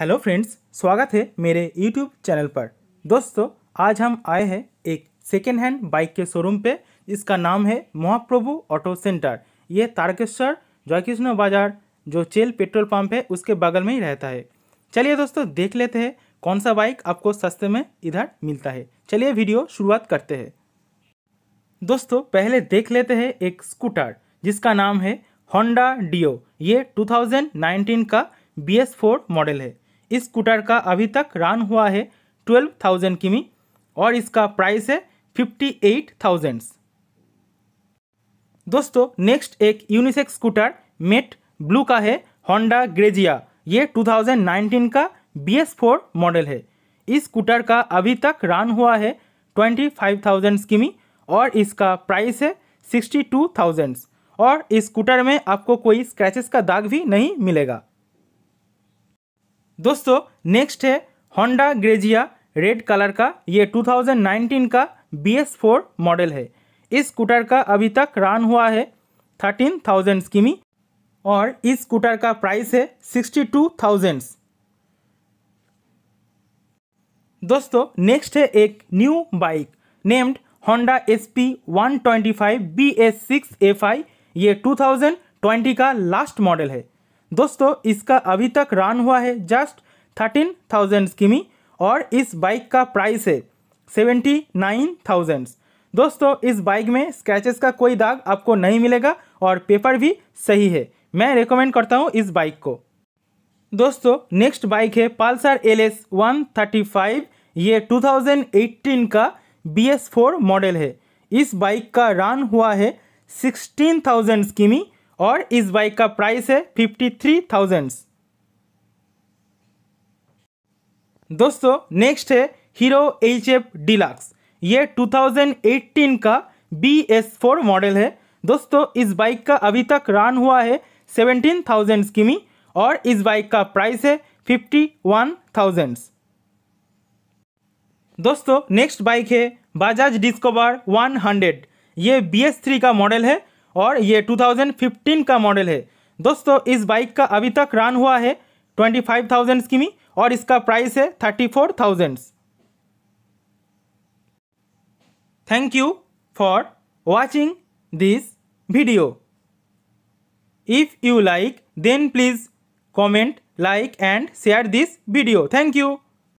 hello friends स्वागत है मेरे यूट्यूब चैनल पर दोस्तों आज हम आए हैं एक सेकेंड हैंड बाइक के शोरूम पे इसका नाम है महाप्रभु ऑटो सेंटर ये तारकेश्वर जयकृष्ण बाजार जो चेल पेट्रोल पंप है उसके बगल में ही रहता है चलिए दोस्तों देख लेते हैं कौन सा बाइक आपको सस्ते में इधर मिलता है चलिए वीडियो शुरुआत करते हैं दोस्तों पहले देख लेते हैं एक स्कूटर जिसका नाम है होंडा डियो ये 2019 का बी एस फोर मॉडल है इस स्कूटर का अभी तक रन हुआ है ट्वेल्व थाउजेंड किमी और इसका प्राइस है फिफ्टी एट थाउजेंड्स दोस्तों नेक्स्ट एक यूनिसेक स्कूटर मेट ब्लू का है होंडा ग्रेजिया ये 2019 का बी एस फोर मॉडल है इस स्कूटर का अभी तक रन हुआ है ट्वेंटी फाइव थाउजेंड्स किमी और इसका प्राइस है सिक्सटी टू थाउजेंड्स और इस स्कूटर में आपको कोई स्क्रैचेस का दाग भी नहीं मिलेगा दोस्तों नेक्स्ट है होंडा ग्रेजिया रेड कलर का ये 2019 का बी एस फोर मॉडल है इस स्कूटर का अभी तक रन हुआ है थर्टीन थाउजेंड किमी और इस स्कूटर का प्राइस है सिक्सटी टू थाउजेंड्स दोस्तों नेक्स्ट है एक new bike named Honda S P one twenty five B S six F I ये टू थाउजेंड ट्वेंटी का लास्ट मॉडल है दोस्तों इसका अभी तक रन हुआ है जस्ट थर्टीन थाउजेंड्स किमी और इस बाइक का प्राइस है सेवेंटी नाइन थाउजेंड्स दोस्तों इस बाइक में स्क्रैचेस का कोई दाग आपको नहीं मिलेगा और पेपर भी सही है मैं रेकमेंड करता हूँ इस बाइक को दोस्तों नेक्स्ट बाइक है Pulsar L S one thirty five ये टू थाउजेंड एट्टीन का बी एस फोर मॉडल है इस बाइक का रन हुआ है सिक्सटीन थाउजेंड्स किमी और इस बाइक का प्राइस है फिफ्टी थ्री थाउजेंड्स दोस्तों नेक्स्ट है हीरो एच एफ डिलक्स ये 2018 का बी एस फोर मॉडल है दोस्तों इस बाइक का अभी तक रन हुआ है सेवेंटीन थाउजेंड्स किमी और इस बाइक का प्राइस है फिफ्टी वन थाउजेंड्स दोस्तों नेक्स्ट बाइक है बजाज डिस्कवर 100 ये बी एस थ्री का मॉडल है और ये 2015 का मॉडल है दोस्तों इस बाइक का अभी तक रन हुआ है ट्वेंटी फाइव थाउजेंड्स की मी और इसका प्राइस है thirty four thousands thank you for watching this video if you like then please comment like and share this video thank you